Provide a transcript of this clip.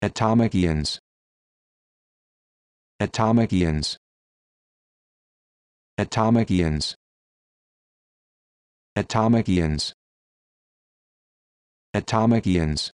Atomic ions. Atomic ions. Atomic ions. Atomic ions. Atomic ions.